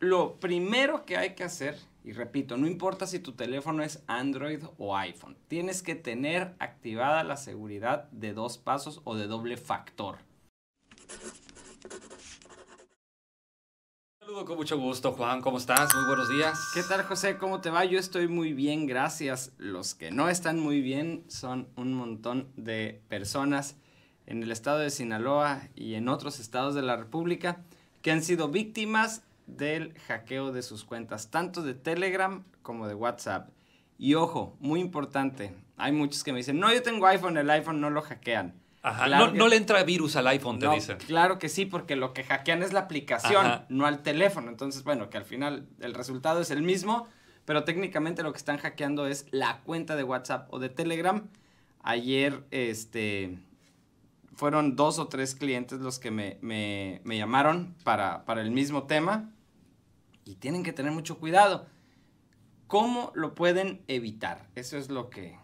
lo primero que hay que hacer, y repito, no importa si tu teléfono es Android o iPhone, tienes que tener activada la seguridad de dos pasos o de doble factor. Saludo con mucho gusto, Juan. ¿Cómo estás? Muy buenos días. ¿Qué tal, José? ¿Cómo te va? Yo estoy muy bien, gracias. Los que no están muy bien son un montón de personas en el estado de Sinaloa y en otros estados de la República que han sido víctimas del hackeo de sus cuentas, tanto de Telegram como de WhatsApp. Y ojo, muy importante, hay muchos que me dicen, no, yo tengo iPhone, el iPhone no lo hackean. no, le entra virus al iPhone, te dicen. Claro que sí, porque lo que hackean es la aplicación, no al teléfono. Entonces, bueno, que al final el resultado es el mismo, pero técnicamente lo que están hackeando es la cuenta de WhatsApp o de Telegram. Ayer, este, fueron dos o tres clientes los que me, llamaron para, para el mismo tema y tienen que tener mucho cuidado. ¿Cómo lo pueden evitar? Eso es lo que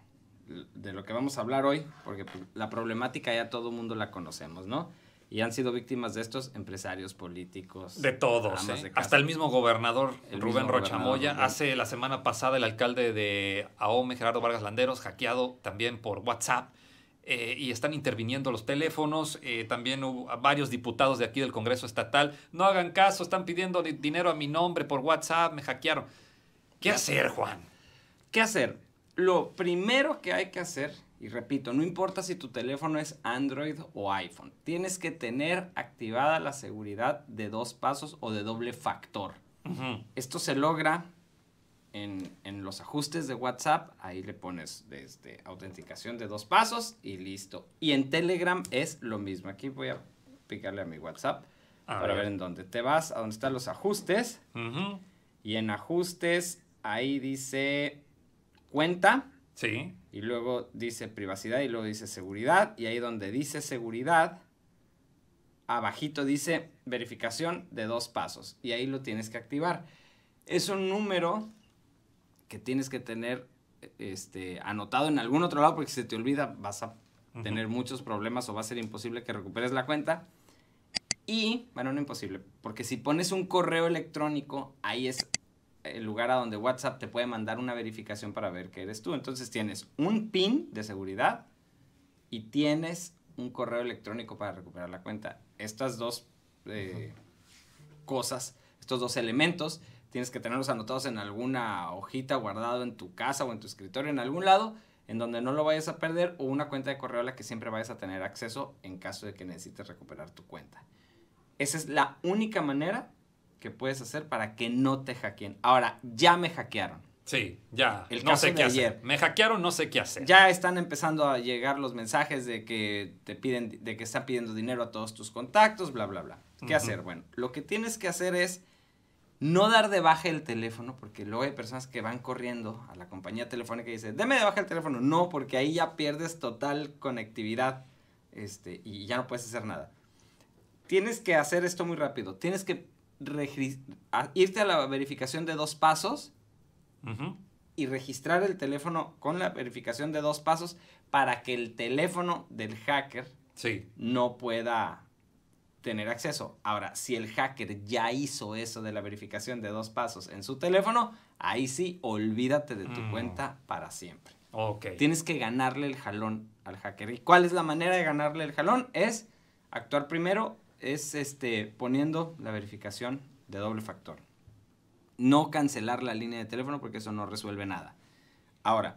de lo que vamos a hablar hoy, porque la problemática ya todo el mundo la conocemos, ¿no? Y han sido víctimas de estos empresarios políticos. De todos. ¿eh? Hasta el mismo gobernador Rubén Rubén Rochamoya. Hace la semana pasada el alcalde de AOME, Gerardo Vargas Landeros, hackeado también por WhatsApp. Eh, y están interviniendo los teléfonos. Eh, también hubo varios diputados de aquí del Congreso Estatal. No hagan caso, están pidiendo dinero a mi nombre por WhatsApp, me hackearon. ¿Qué hacer, Juan? ¿Qué hacer? Lo primero que hay que hacer, y repito, no importa si tu teléfono es Android o iPhone, tienes que tener activada la seguridad de dos pasos o de doble factor. Esto se logra en, los ajustes de WhatsApp, ahí le pones desde autenticación de dos pasos y listo. Y en Telegram es lo mismo. Aquí voy a picarle a mi WhatsApp para ver. en dónde te vas, a dónde están los ajustes. Y en ajustes, ahí dice cuenta. Sí. Y luego dice privacidad y luego dice seguridad. Y ahí donde dice seguridad, abajito dice verificación de dos pasos. Y ahí lo tienes que activar. Es un número que tienes que tener este, anotado en algún otro lado porque si se te olvida vas a tener muchos problemas o va a ser imposible que recuperes la cuenta. Y, bueno, no imposible, porque si pones un correo electrónico, ahí es el lugar a donde WhatsApp te puede mandar una verificación para ver que eres tú. Entonces tienes un PIN de seguridad y tienes un correo electrónico para recuperar la cuenta. Estas dos eh, cosas, estos dos elementos, tienes que tenerlos anotados en alguna hojita guardado en tu casa o en tu escritorio, en algún lado, en donde no lo vayas a perder o una cuenta de correo a la que siempre vayas a tener acceso en caso de que necesites recuperar tu cuenta. Esa es la única manera que puedes hacer para que no te hackeen. Ahora, ya me hackearon. Sí, ya. El no caso sé de qué ayer. hacer. Me hackearon, no sé qué hacer. Ya están empezando a llegar los mensajes de que te piden, de que están pidiendo dinero a todos tus contactos, bla, bla, bla. ¿Qué hacer? Bueno, lo que tienes que hacer es no dar de baja el teléfono, porque luego hay personas que van corriendo a la compañía telefónica y dicen, deme de baja el teléfono. No, porque ahí ya pierdes total conectividad este, y ya no puedes hacer nada. Tienes que hacer esto muy rápido. Tienes que irte a la verificación de dos pasos y registrar el teléfono con la verificación de dos pasos para que el teléfono del hacker no pueda tener acceso. Ahora, si el hacker ya hizo eso de la verificación de dos pasos en su teléfono, ahí sí, olvídate de tu mm. cuenta para siempre. Ok. Tienes que ganarle el jalón al hacker. ¿Y cuál es la manera de ganarle el jalón? Es actuar primero, es este, poniendo la verificación de doble factor. No cancelar la línea de teléfono porque eso no resuelve nada. Ahora,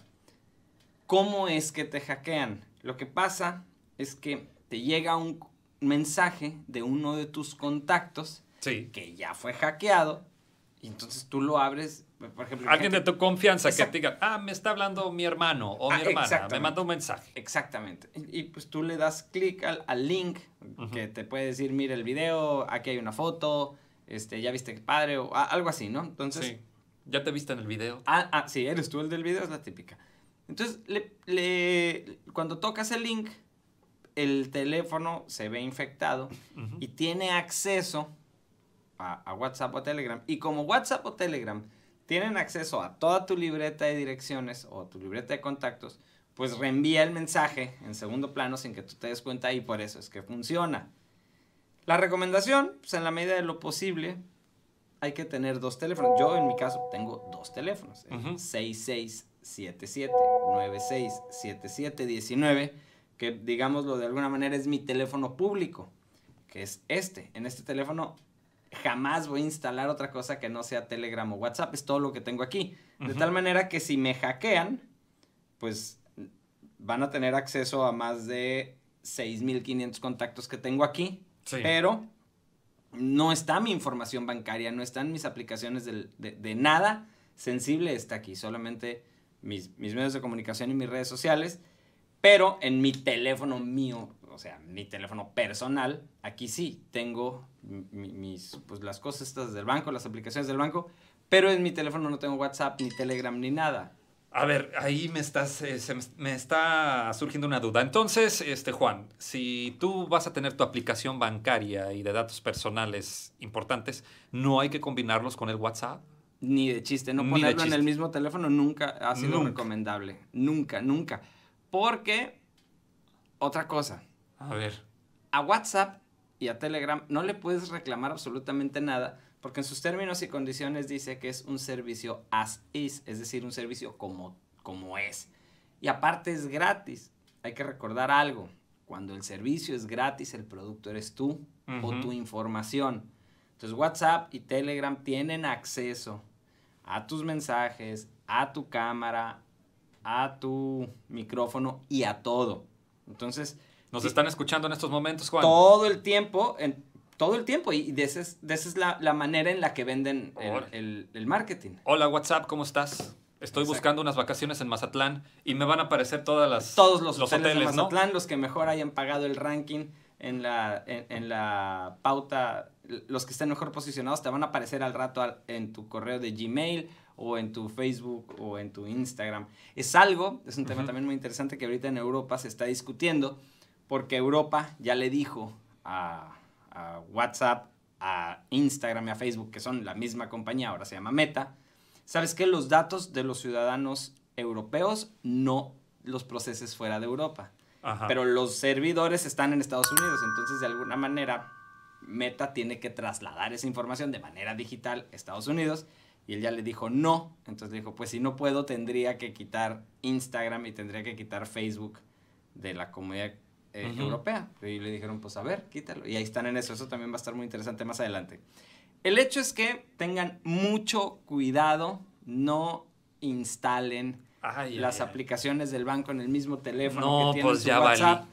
¿cómo es que te hackean? Lo que pasa es que te llega un mensaje de uno de tus contactos que ya fue hackeado. Y entonces tú lo abres, por ejemplo... Alguien de tu confianza que te diga, ah, me está hablando mi hermano o mi ah, hermana, me manda un mensaje. Exactamente. Y, pues tú le das clic al, link que te puede decir, mira el video, aquí hay una foto, este, ya viste el padre o algo así, ¿no? Entonces... Ya te viste en el video. Ah, ah, sí, eres tú el del video, es la típica. Entonces, cuando tocas el link, el teléfono se ve infectado y tiene acceso a, WhatsApp o Telegram. Y como WhatsApp o Telegram tienen acceso a toda tu libreta de direcciones o tu libreta de contactos, pues reenvía el mensaje en segundo plano sin que tú te des cuenta y por eso es que funciona. La recomendación, pues en la medida de lo posible, hay que tener dos teléfonos. Yo en mi caso tengo dos teléfonos, nueve uh siete 6677 967719 que digámoslo de alguna manera es mi teléfono público, que es este. En este teléfono jamás voy a instalar otra cosa que no sea Telegram o WhatsApp, es todo lo que tengo aquí. De tal manera que si me hackean, pues van a tener acceso a más de 6.500 contactos que tengo aquí, pero no está mi información bancaria, no están mis aplicaciones de, de nada sensible, está aquí, solamente mis, mis medios de comunicación y mis redes sociales. Pero en mi teléfono mío, o sea, mi teléfono personal, aquí sí tengo mis, pues las cosas estas del banco, las aplicaciones del banco, pero en mi teléfono no tengo WhatsApp, ni Telegram, ni nada. A ver, ahí me, estás, eh, está surgiendo una duda. Entonces, este, Juan, si tú vas a tener tu aplicación bancaria y de datos personales importantes, ¿no hay que combinarlos con el WhatsApp? Ni de chiste, no ponerlo en el mismo teléfono nunca ha sido recomendable. Nunca, nunca. Porque, otra cosa. A ver. A WhatsApp y a Telegram no le puedes reclamar absolutamente nada porque en sus términos y condiciones dice que es un servicio as is, es decir, un servicio como, como es. Y aparte es gratis. Hay que recordar algo. Cuando el servicio es gratis, el producto eres tú o tu información. Entonces WhatsApp y Telegram tienen acceso a tus mensajes, a tu cámara, a tu micrófono y a todo. Entonces... Nos están escuchando en estos momentos, Juan. Todo el tiempo, en, todo el tiempo. Y de esa es, la, manera en la que venden el, el, marketing. Hola, WhatsApp, ¿cómo estás? Estoy buscando unas vacaciones en Mazatlán y me van a aparecer todas las. Todos los, los hoteles, de Mazatlán, los que mejor hayan pagado el ranking en la, en, la pauta, los que estén mejor posicionados te van a aparecer al rato en tu correo de Gmail o en tu Facebook o en tu Instagram. Es algo, es un tema también muy interesante que ahorita en Europa se está discutiendo, porque Europa ya le dijo a, WhatsApp, a Instagram y a Facebook, que son la misma compañía, ahora se llama Meta, ¿sabes que Los datos de los ciudadanos europeos no los proceses fuera de Europa. Pero los servidores están en Estados Unidos, entonces de alguna manera Meta tiene que trasladar esa información de manera digital a Estados Unidos y él ya le dijo no. Entonces le dijo, pues si no puedo, tendría que quitar Instagram y tendría que quitar Facebook de la comunidad eh, europea. Y le dijeron, pues a ver, quítalo. Y ahí están en eso. Eso también va a estar muy interesante más adelante. El hecho es que tengan mucho cuidado, no instalen las aplicaciones del banco en el mismo teléfono que tienen pues ya WhatsApp.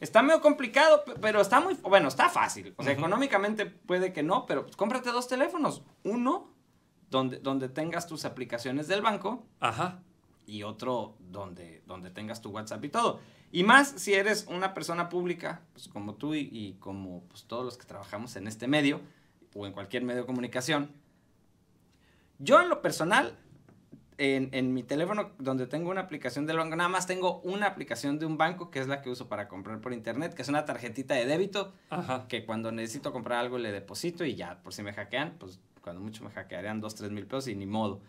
Está medio complicado, pero está muy, bueno, está fácil. O sea, económicamente puede que no, pero cómprate dos teléfonos. Uno donde, tengas tus aplicaciones del banco. Ajá. Y otro donde, donde tengas tu WhatsApp y todo. Y más si eres una persona pública, pues como tú y, como pues, todos los que trabajamos en este medio o en cualquier medio de comunicación. Yo en lo personal, en, mi teléfono donde tengo una aplicación del banco, nada más tengo una aplicación de un banco que es la que uso para comprar por internet, que es una tarjetita de débito, que cuando necesito comprar algo le deposito y ya, por si me hackean, pues cuando mucho me hackearían 2, 3 mil pesos y ni modo.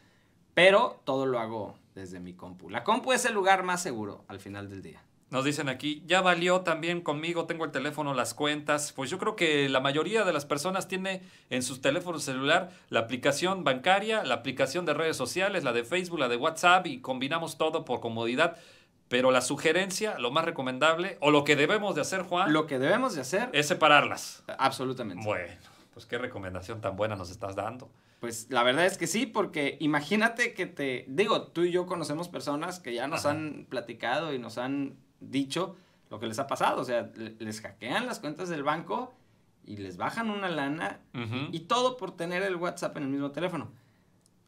Pero todo lo hago desde mi compu. La compu es el lugar más seguro al final del día. Nos dicen aquí, ya valió también conmigo, tengo el teléfono, las cuentas. Pues yo creo que la mayoría de las personas tiene en sus teléfonos celular la aplicación bancaria, la aplicación de redes sociales, la de Facebook, la de WhatsApp y combinamos todo por comodidad. Pero la sugerencia, lo más recomendable, o lo que debemos de hacer, Juan. Lo que debemos de hacer. Es separarlas. Absolutamente. Bueno pues qué recomendación tan buena nos estás dando. Pues la verdad es que sí, porque imagínate que te, digo, tú y yo conocemos personas que ya nos han platicado y nos han dicho lo que les ha pasado, o sea, les hackean las cuentas del banco y les bajan una lana y todo por tener el WhatsApp en el mismo teléfono.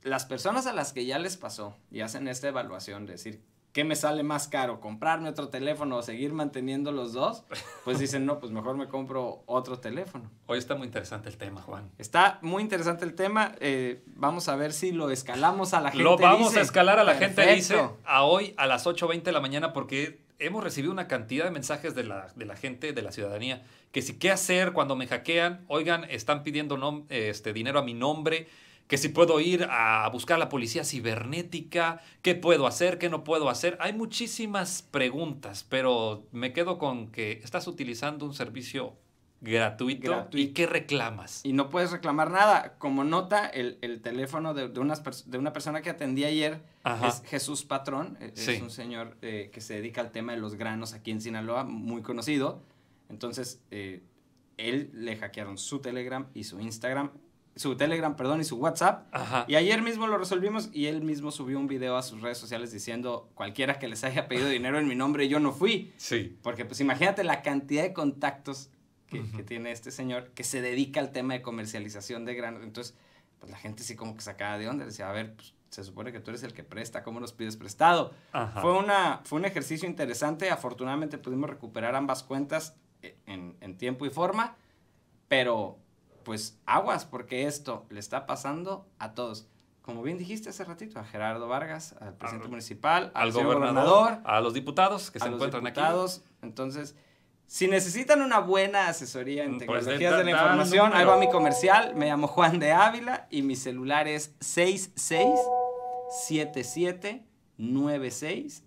Las personas a las que ya les pasó y hacen esta evaluación, de decir, ¿qué me sale más caro? ¿Comprarme otro teléfono o seguir manteniendo los dos? Pues dicen, no, pues mejor me compro otro teléfono. Hoy está muy interesante el tema, Juan. Está muy interesante el tema. Eh, vamos a ver si lo escalamos a la gente. Lo vamos a escalar a la gente, dice, a hoy a las 8.20 de la mañana porque hemos recibido una cantidad de mensajes de la, de la gente, de la ciudadanía, que si qué hacer cuando me hackean, oigan, están pidiendo este, dinero a mi nombre que si puedo ir a buscar la policía cibernética, qué puedo hacer, qué no puedo hacer. Hay muchísimas preguntas, pero me quedo con que estás utilizando un servicio gratuito, y qué reclamas. Y no puedes reclamar nada. Como nota, el, teléfono de, unas de, una persona que atendí ayer es Jesús Patrón, e-, es, un señor eh, que se dedica al tema de los granos aquí en Sinaloa, muy conocido. Entonces, eh, él le hackearon su Telegram y su Instagram su Telegram, perdón, y su WhatsApp. Y ayer mismo lo resolvimos y él mismo subió un video a sus redes sociales diciendo, cualquiera que les haya pedido dinero en mi nombre, yo no fui. Sí. Porque pues imagínate la cantidad de contactos que, tiene este señor que se dedica al tema de comercialización de granos. Entonces, pues la gente sí como que sacaba de onda, decía, a ver, pues, se supone que tú eres el que presta, ¿cómo nos pides prestado? Fue, una, fue un ejercicio interesante, afortunadamente pudimos recuperar ambas cuentas eh, en, en tiempo y forma, pero pues aguas, porque esto le está pasando a todos. Como bien dijiste hace ratito, a Gerardo Vargas, al presidente municipal, al, gobernador, a los diputados que se encuentran aquí. Entonces, si necesitan una buena asesoría en mm, pues, tecnologías de, la información, hago a mi comercial. Me llamo Juan de Ávila y mi celular es 66 77 96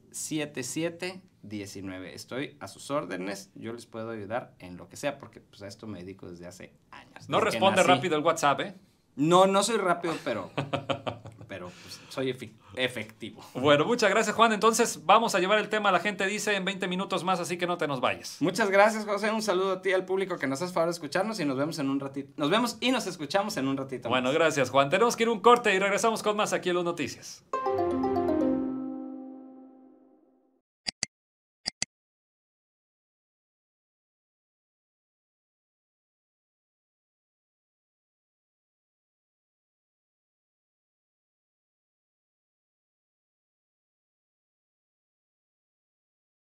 19. Estoy a sus órdenes, yo les puedo ayudar en lo que sea, porque pues, a esto me dedico desde hace años. No responde rápido el WhatsApp, ¿eh? No, no soy rápido, pero, pero pues, soy efectivo. Bueno, muchas gracias, Juan. Entonces, vamos a llevar el tema, la gente dice, en 20 minutos más, así que no te nos vayas. Muchas gracias, José. Un saludo a ti, al público que nos hace favor de escucharnos y nos vemos en un ratito. Nos vemos y nos escuchamos en un ratito. Bueno, gracias, Juan. Tenemos que ir un corte y regresamos con más aquí en Los Noticias.